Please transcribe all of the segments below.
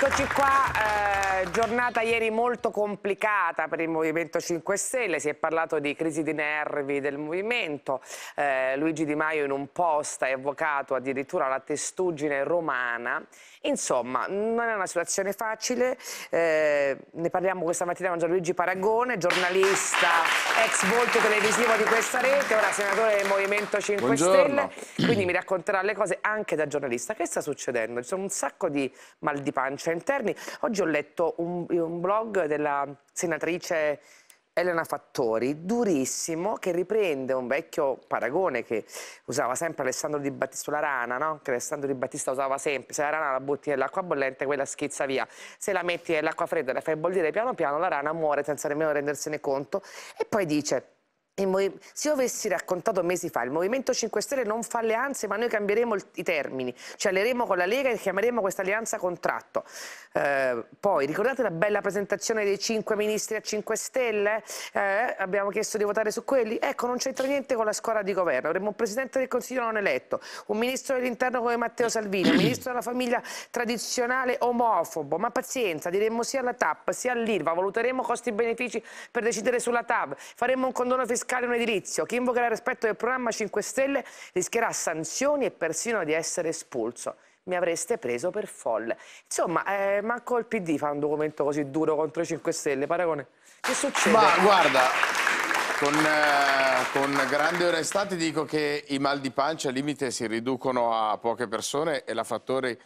Eccoci qua, eh, giornata ieri molto complicata per il Movimento 5 Stelle, si è parlato di crisi di nervi del Movimento, eh, Luigi Di Maio in un post è avvocato addirittura alla testuggine romana, insomma non è una situazione facile, eh, ne parliamo questa mattina con Gianluigi Paragone, giornalista, ex volto televisivo di questa rete, ora senatore del Movimento 5 Buongiorno. Stelle, quindi mi racconterà le cose anche da giornalista, che sta succedendo? Ci sono un sacco di mal di pancia cioè interni. Oggi ho letto un, un blog della senatrice Elena Fattori, durissimo, che riprende un vecchio paragone che usava sempre Alessandro Di Battista, la rana, no? Che Alessandro Di Battista usava sempre, se la rana la butti nell'acqua bollente, quella schizza via. Se la metti nell'acqua fredda e la fai bollire piano piano, la rana muore senza nemmeno rendersene conto. E poi dice se io avessi raccontato mesi fa il Movimento 5 Stelle non fa alleanze ma noi cambieremo il, i termini, ci alleremo con la Lega e chiameremo questa alleanza contratto. Eh, poi ricordate la bella presentazione dei 5 ministri a 5 Stelle? Eh, abbiamo chiesto di votare su quelli? Ecco, non c'entra niente con la scuola di governo, avremo un Presidente del Consiglio non eletto, un Ministro dell'Interno come Matteo Salvini, un Ministro della Famiglia tradizionale omofobo, ma pazienza, diremmo sia alla TAP sia all'IRVA, valuteremo costi e benefici per decidere sulla TAV, faremo un condono fiscale scalino edilizio. Chi invocherà il rispetto del programma 5 Stelle rischierà sanzioni e persino di essere espulso mi avreste preso per folle. Insomma, eh, manco il PD fa un documento così duro contro i 5 Stelle, Paragone. Che succede? Ma guarda, con, eh, con grande onestà ti dico che i mal di pancia al limite si riducono a poche persone e la fattore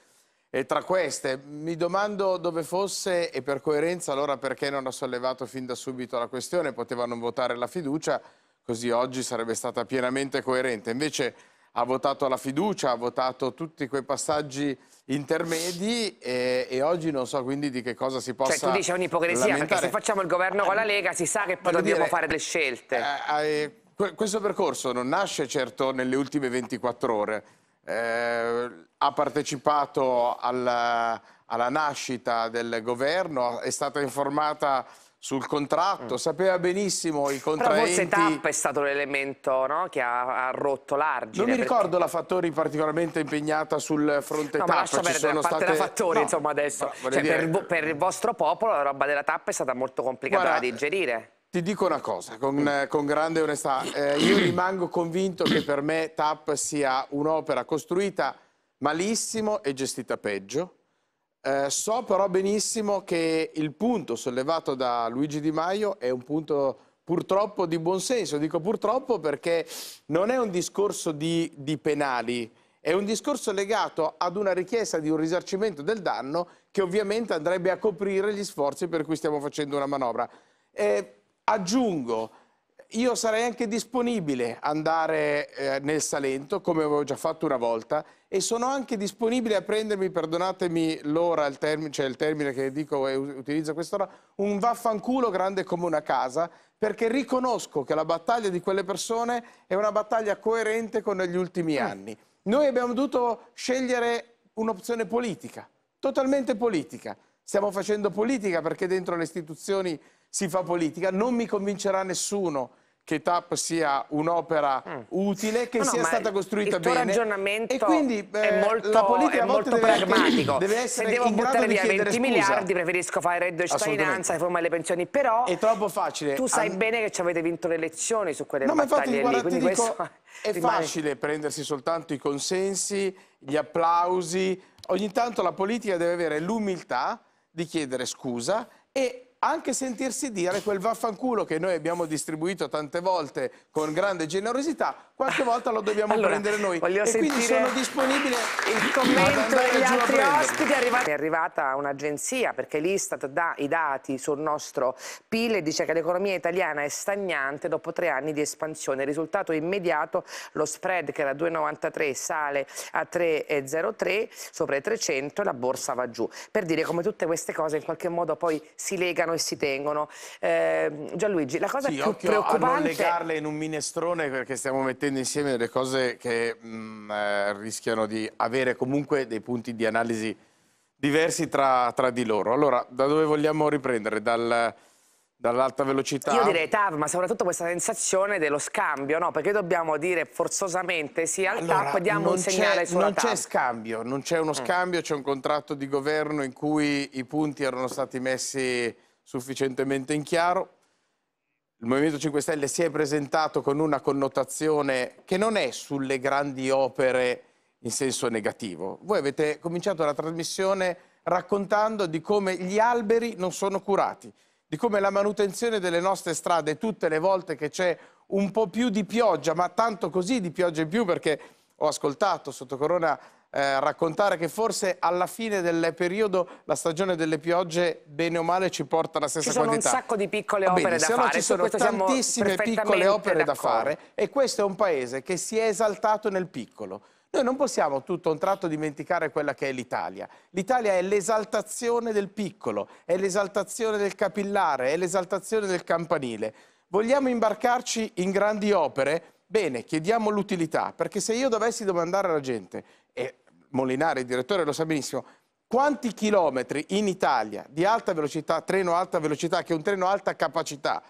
e tra queste mi domando dove fosse e per coerenza allora perché non ha sollevato fin da subito la questione, poteva non votare la fiducia, così oggi sarebbe stata pienamente coerente. Invece ha votato la fiducia, ha votato tutti quei passaggi intermedi e, e oggi non so quindi di che cosa si cioè, possa Cioè tu dici è un'ipocrisia perché se facciamo il governo con la Lega si sa che poi dobbiamo dire, fare delle scelte. Eh, eh, questo percorso non nasce certo nelle ultime 24 ore eh, ha partecipato al, alla nascita del governo, è stata informata sul contratto, mm. sapeva benissimo i contraenti... Però forse TAP è stato l'elemento no? che ha, ha rotto l'argine. Non mi ricordo perché... la Fattori particolarmente impegnata sul fronte no, TAP. Ma lascia perdere, a parte state... la Fattori, no. insomma, adesso. Cioè, dire... per, il, per, il vostro popolo la roba della TAP è stata molto complicata Guarda, da digerire. Ti dico una cosa, con, con grande onestà, eh, io rimango convinto che per me TAP sia un'opera costruita malissimo e gestita peggio. Eh, so però benissimo che il punto sollevato da Luigi Di Maio è un punto purtroppo di buonsenso. Dico purtroppo perché non è un discorso di, di penali, è un discorso legato ad una richiesta di un risarcimento del danno che ovviamente andrebbe a coprire gli sforzi per cui stiamo facendo una manovra. Eh, Aggiungo, io sarei anche disponibile ad andare eh, nel Salento, come avevo già fatto una volta, e sono anche disponibile a prendermi, perdonatemi l'ora, il, term cioè il termine che dico e utilizzo quest'ora, un vaffanculo grande come una casa, perché riconosco che la battaglia di quelle persone è una battaglia coerente con gli ultimi eh. anni. Noi abbiamo dovuto scegliere un'opzione politica, totalmente politica stiamo facendo politica perché dentro le istituzioni si fa politica. Non mi convincerà nessuno che TAP sia un'opera mm. utile, che no, sia stata costruita il, il bene. ragionamento e quindi eh, è molto, la politica è molto pragmatico. Anche, deve Se devo buttare via 20 scusa. miliardi preferisco fare reddito di cittadinanza, riforma delle pensioni, però è troppo facile. tu sai An... bene che ci avete vinto le elezioni su quelle no, battaglie infatti, lì. Guarda, dico, è facile prendersi soltanto i consensi, gli applausi. Ogni tanto la politica deve avere l'umiltà di chiedere scusa e anche sentirsi dire quel vaffanculo che noi abbiamo distribuito tante volte con grande generosità, qualche volta lo dobbiamo allora, prendere noi. E quindi sono disponibile il commento degli altri ospiti. È arrivata un'agenzia perché l'Istat dà i dati sul nostro PIL e dice che l'economia italiana è stagnante dopo tre anni di espansione. risultato immediato, lo spread che era 2,93 sale a 3,03 sopra i 300 e la borsa va giù. Per dire come tutte queste cose in qualche modo poi si legano e si tengono. Eh, Gianluigi, la cosa sì, più preoccupante... a non legarle in un minestrone perché stiamo mettendo mettendo insieme delle cose che mh, mm, eh, rischiano di avere comunque dei punti di analisi diversi tra, tra di loro. Allora, da dove vogliamo riprendere? Dal, dall'alta velocità. Io direi TAV, ma soprattutto questa sensazione dello scambio, no? Perché dobbiamo dire forzosamente sì al allora, TAP, diamo un segnale sulla non Non c'è scambio, non c'è uno mm. scambio, c'è un contratto di governo in cui i punti erano stati messi sufficientemente in chiaro il Movimento 5 Stelle si è presentato con una connotazione che non è sulle grandi opere in senso negativo. Voi avete cominciato la trasmissione raccontando di come gli alberi non sono curati, di come la manutenzione delle nostre strade tutte le volte che c'è un po' più di pioggia, ma tanto così di pioggia in più perché ho ascoltato sotto corona eh, raccontare che forse alla fine del periodo la stagione delle piogge bene o male ci porta la stessa quantità. Ci sono quantità. un sacco di piccole opere Bene, da se fare. ci sono tantissime piccole opere da fare e questo è un paese che si è esaltato nel piccolo. Noi non possiamo tutto a un tratto dimenticare quella che è l'Italia. L'Italia è l'esaltazione del piccolo, è l'esaltazione del capillare, è l'esaltazione del campanile. Vogliamo imbarcarci in grandi opere? Bene, chiediamo l'utilità, perché se io dovessi domandare alla gente, e Molinari, il direttore, lo sa benissimo, quanti chilometri in Italia di alta velocità, treno alta velocità, che è un treno alta capacità,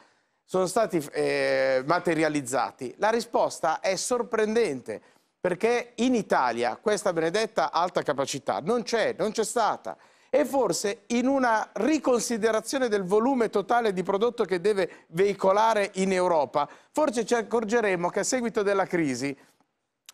sono stati eh, materializzati? La risposta è sorprendente, perché in Italia questa benedetta alta capacità non c'è, non c'è stata. E forse in una riconsiderazione del volume totale di prodotto che deve veicolare in Europa, forse ci accorgeremo che a seguito della crisi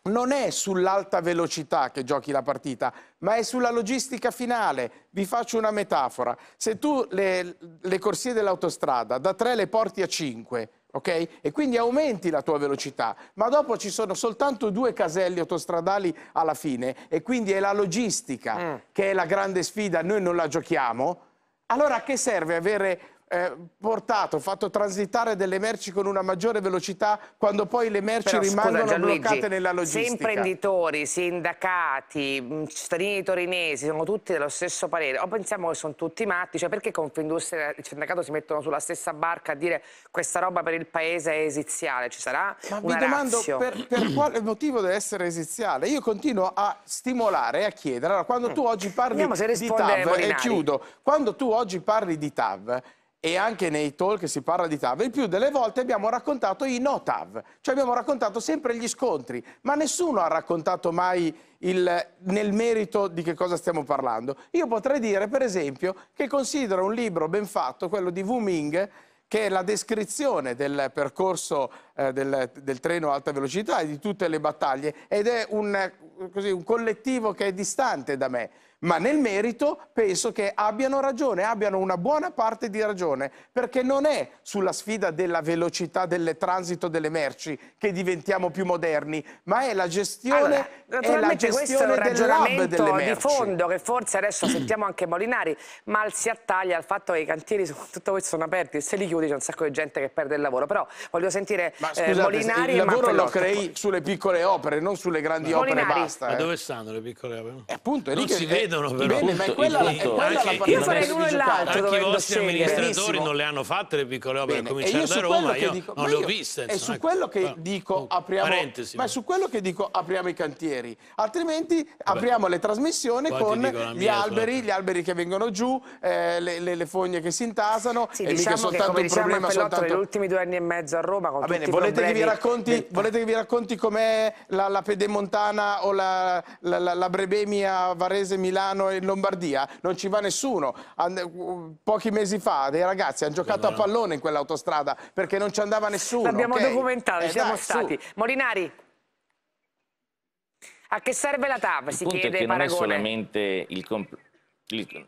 non è sull'alta velocità che giochi la partita, ma è sulla logistica finale. Vi faccio una metafora. Se tu le, le corsie dell'autostrada da 3 le porti a 5, ok? E quindi aumenti la tua velocità, ma dopo ci sono soltanto due caselli autostradali alla fine e quindi è la logistica mm. che è la grande sfida, noi non la giochiamo. Allora a che serve avere eh, portato, fatto transitare delle merci con una maggiore velocità quando poi le merci Però, rimangono scusa, bloccate nella logistica. Se imprenditori, sindacati, mm, cittadini torinesi sono tutti dello stesso parere, o pensiamo che sono tutti matti, cioè perché Confindustria e il sindacato si mettono sulla stessa barca a dire questa roba per il paese è esiziale? Ci sarà Ma una vi domando per, per, quale motivo deve essere esiziale? Io continuo a stimolare e a chiedere. Allora, quando tu oggi parli di TAV, e chiudo, quando tu oggi parli di TAV, e anche nei talk si parla di TAV, il più delle volte abbiamo raccontato i no TAV, cioè abbiamo raccontato sempre gli scontri, ma nessuno ha raccontato mai il, nel merito di che cosa stiamo parlando. Io potrei dire, per esempio, che considero un libro ben fatto, quello di Wu Ming, che è la descrizione del percorso eh, del, del, treno a alta velocità e di tutte le battaglie, ed è un, così, un collettivo che è distante da me ma nel merito penso che abbiano ragione, abbiano una buona parte di ragione, perché non è sulla sfida della velocità del transito delle merci che diventiamo più moderni, ma è la gestione, allora, è la gestione è del lab delle merci. di fondo che forse adesso sentiamo anche Molinari, ma si attaglia al fatto che i cantieri su tutto questo sono aperti, se li chiudi c'è un sacco di gente che perde il lavoro, però voglio sentire ma, eh, scusate, eh, Molinari il lavoro lo crei sulle piccole opere, non sulle grandi Molinari. opere basta. Ma eh. dove stanno le piccole opere? E appunto, è non lì si vede vedono però. Bene, ma quella, la, quella anche, la Io farei l'uno e l'altro. Anche i vostri amministratori Benissimo. non le hanno fatte le piccole opere, Bene. cominciare da Roma, io dico, non le ho viste. È su quello che ah, dico apriamo... Ma è su quello che dico apriamo i cantieri, altrimenti apriamo le trasmissioni con gli alberi, gli alberi che vengono giù, eh, le fogne che si intasano e mica diciamo soltanto un diciamo problema soltanto... Negli ultimi due anni e mezzo a Roma con Va bene, volete che vi racconti volete che vi racconti com'è la, pedemontana o la brebemia varese Milano? Milano e Lombardia, non ci va nessuno. Eh, pochi mesi fa dei ragazzi hanno giocato a pallone in quell'autostrada perché non ci andava nessuno. L'abbiamo okay? documentato, eh, siamo dai, stati. Su. Molinari. A che serve la TAV? Si chiede Paragone. Il, il,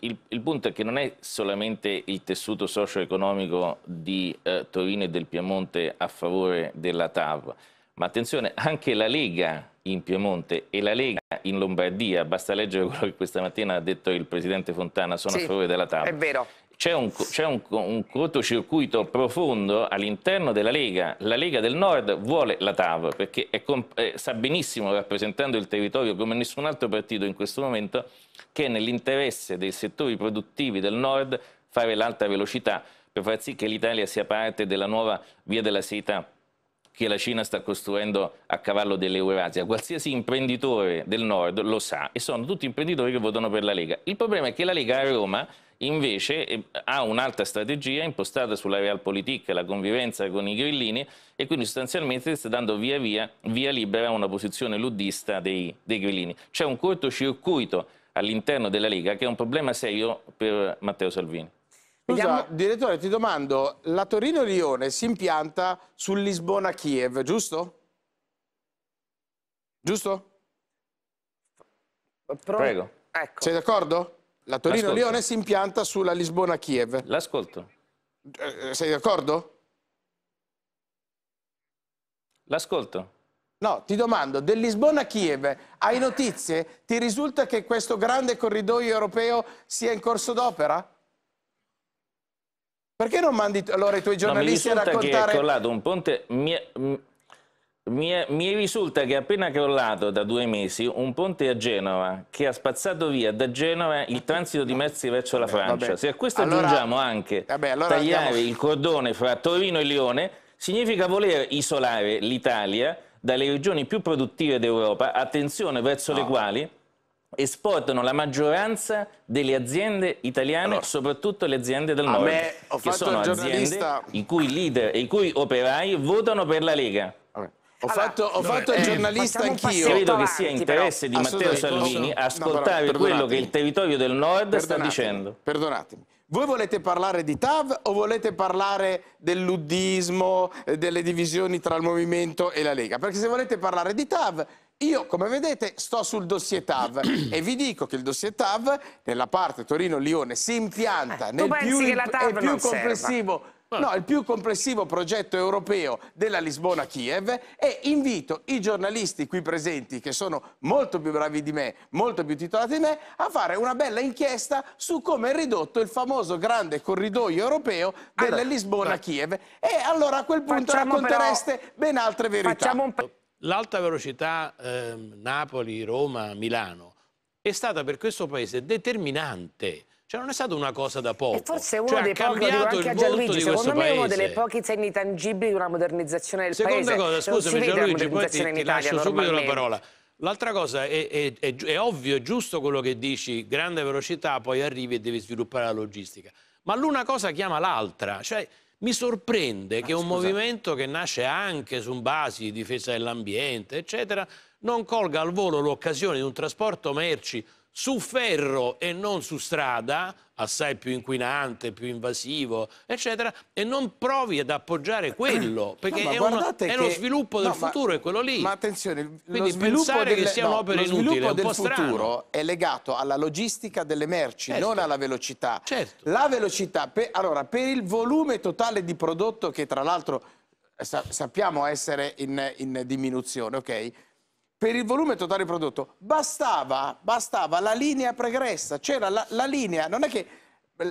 il, il punto è che non è solamente il tessuto socio-economico di eh, Torino e del Piemonte a favore della TAV, ma attenzione, anche la Lega in Piemonte e la Lega in Lombardia. Basta leggere quello che questa mattina ha detto il presidente Fontana, sono sì, a favore della TAV. È vero. C'è un, un, un cortocircuito profondo all'interno della Lega. La Lega del Nord vuole la TAV perché è, eh, sa benissimo, rappresentando il territorio come nessun altro partito in questo momento, che è nell'interesse dei settori produttivi del Nord fare l'alta velocità per far sì che l'Italia sia parte della nuova via della seta che la Cina sta costruendo a cavallo dell'Eurasia. Qualsiasi imprenditore del nord lo sa e sono tutti imprenditori che votano per la Lega. Il problema è che la Lega a Roma invece eh, ha un'altra strategia impostata sulla realpolitik, la convivenza con i grillini e quindi sostanzialmente sta dando via via, via libera a una posizione luddista dei, dei grillini. C'è un cortocircuito all'interno della Lega che è un problema serio per Matteo Salvini. Scusa, direttore, ti domando, la Torino-Lione si impianta sul Lisbona-Kiev, giusto? Giusto? Pro... Prego. Ecco. Sei d'accordo? La Torino-Lione si impianta sulla Lisbona-Kiev. L'ascolto. Eh, sei d'accordo? L'ascolto. No, ti domando, del Lisbona Kiev, hai notizie? Ti risulta che questo grande corridoio europeo sia in corso d'opera? Perché non mandi allora i tuoi giornalisti no, a ecco, raccontare... Che è crollato un ponte... Mi, mi, mi, risulta che è appena crollato da due mesi un ponte a Genova che ha spazzato via da Genova il transito di merci verso la Francia. Vabbè. Se a questo allora, aggiungiamo anche vabbè, allora tagliare andiamo... il cordone fra Torino e Lione, significa voler isolare l'Italia dalle regioni più produttive d'Europa, attenzione verso no. le quali esportano la maggioranza delle aziende italiane, allora, soprattutto le aziende del nord, che sono aziende i cui leader e i cui operai votano per la Lega. Ho, allora, fatto, ho fatto il eh, giornalista anch'io. Credo che sia interesse però. di Matteo Salvini posso... ascoltare no, però, quello che il territorio del nord sta dicendo. Perdonatemi. Voi volete parlare di TAV o volete parlare dell'uddismo, eh, delle divisioni tra il Movimento e la Lega? Perché se volete parlare di TAV io, come vedete, sto sul dossier TAV e vi dico che il dossier TAV nella parte Torino-Lione si impianta eh, nel più, imp più complessivo No, il più complessivo progetto europeo della Lisbona-Kiev e invito i giornalisti qui presenti, che sono molto più bravi di me, molto più titolati di me, a fare una bella inchiesta su come è ridotto il famoso grande corridoio europeo della allora, Lisbona-Kiev. E allora a quel punto raccontereste però, ben altre verità. Facciamo un po' l'alta velocità eh, Napoli, Roma, Milano è stata per questo paese determinante. Cioè non è stata una cosa da poco. E forse uno cioè, dei pochi, dico anche a Gianluigi, secondo me è uno delle pochi segni tangibili di una modernizzazione del Seconda paese. Seconda cosa, scusami Gianluigi, poi ti, ti lascio subito la parola. L'altra cosa, è, è, è, è, ovvio, è giusto quello che dici, grande velocità, poi arrivi e devi sviluppare la logistica. Ma l'una cosa chiama l'altra, cioè mi sorprende Ma che ah, un scusate. movimento che nasce anche su basi di difesa dell'ambiente, eccetera, non colga al volo l'occasione di un trasporto merci su ferro e non su strada, assai più inquinante, più invasivo, eccetera, e non provi ad appoggiare quello, perché no, è, uno, è lo sviluppo del no, futuro, ma... è quello lì. Ma attenzione, Quindi sviluppo, del... che sia no, un'opera inutile è un strano. futuro è legato alla logistica delle merci, certo. non alla velocità. Certo. La velocità, per... allora, per il volume totale di prodotto che tra l'altro eh, sa sappiamo essere in, in diminuzione, ok? per il volume totale prodotto bastava, bastava la linea pregressa, c'era la, la, linea, non è che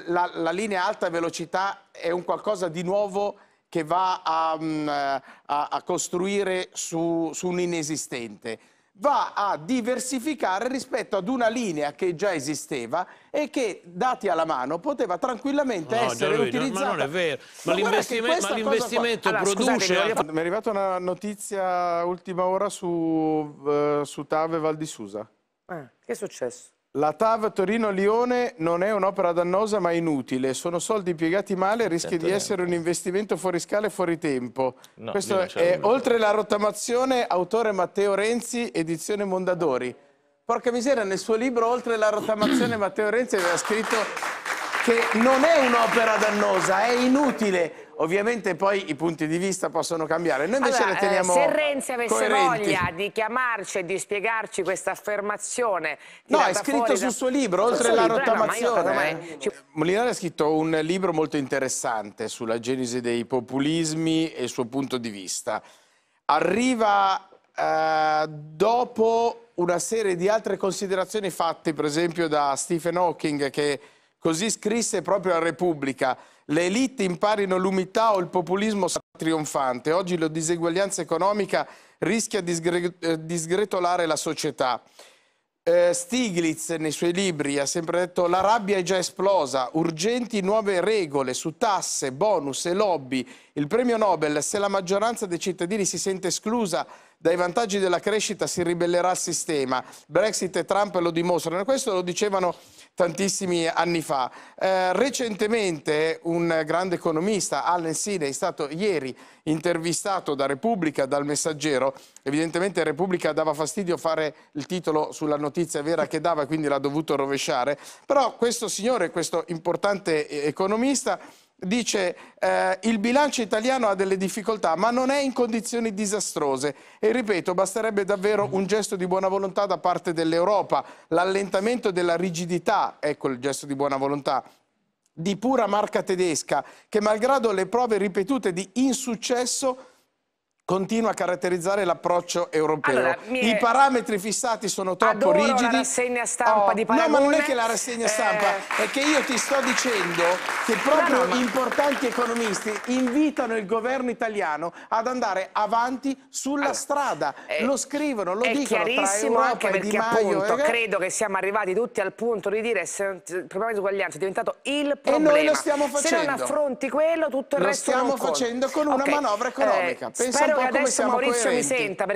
la, la, linea alta velocità è un qualcosa di nuovo che va a, mm, a, a costruire su, su un inesistente, va a diversificare rispetto ad una linea che già esisteva e che, dati alla mano, poteva tranquillamente no, essere Gianluigi, utilizzata. Ma non è vero, ma, ma l'investimento allora, Scusate, mi è arrivata una notizia ultima ora su, eh, su TAV Val di Susa. Eh, ah, che è successo? La TAV Torino-Lione non è un'opera dannosa ma inutile, sono soldi impiegati male e rischia di certo. essere un investimento fuori scala e fuori tempo. No, Questo è Oltre la rottamazione, autore Matteo Renzi, edizione Mondadori. Porca miseria, nel suo libro Oltre la rottamazione Matteo Renzi aveva scritto che non è un'opera dannosa, è inutile, Ovviamente poi i punti di vista possono cambiare. Noi invece allora, la eh, teniamo eh, Se Renzi avesse coerenti. voglia di chiamarci e di spiegarci questa affermazione... No, è scritto da... sul suo libro, sul oltre suo la libro, eh, rottamazione. No, Ci... Molinari ha scritto un libro molto interessante sulla genesi dei populismi e il suo punto di vista. Arriva eh, dopo una serie di altre considerazioni fatte, per esempio, da Stephen Hawking, che così scrisse proprio a Repubblica le elite imparino l'umiltà o il populismo sarà trionfante. Oggi la diseguaglianza economica rischia eh, di sgretolare la società. Eh, Stiglitz nei suoi libri ha sempre detto la rabbia è già esplosa, urgenti nuove regole su tasse, bonus e lobby. Il premio Nobel, se la maggioranza dei cittadini si sente esclusa dai vantaggi della crescita si ribellerà al sistema. Brexit e Trump lo dimostrano, questo lo dicevano tantissimi anni fa. Eh, recentemente un grande economista, Allen Sine, è stato ieri intervistato da Repubblica, dal Messaggero. Evidentemente Repubblica dava fastidio fare il titolo sulla notizia vera che dava, quindi l'ha dovuto rovesciare. Però questo signore, questo importante eh, economista, dice eh, il bilancio italiano ha delle difficoltà ma non è in condizioni disastrose e ripeto basterebbe davvero un gesto di buona volontà da parte dell'Europa, l'allentamento della rigidità, ecco il gesto di buona volontà di pura marca tedesca che malgrado le prove ripetute di insuccesso continua a caratterizzare l'approccio europeo. Allora, I parametri fissati sono troppo Adoro rigidi. la rassegna stampa oh, di Paragone. No, ma non è che la rassegna stampa, eh... è che io ti sto dicendo che proprio ma... importanti economisti invitano il governo italiano ad andare avanti sulla allora, strada. Eh... Lo scrivono, lo è dicono chiarissimo tra Europa anche perché appunto Maio, credo che siamo arrivati tutti al punto di dire che il problema di uguaglianza è diventato il problema. E noi lo stiamo facendo. Se non affronti quello, tutto il lo resto Lo stiamo facendo con una okay. manovra economica. Eh, che adesso Maurizio mi senta, perché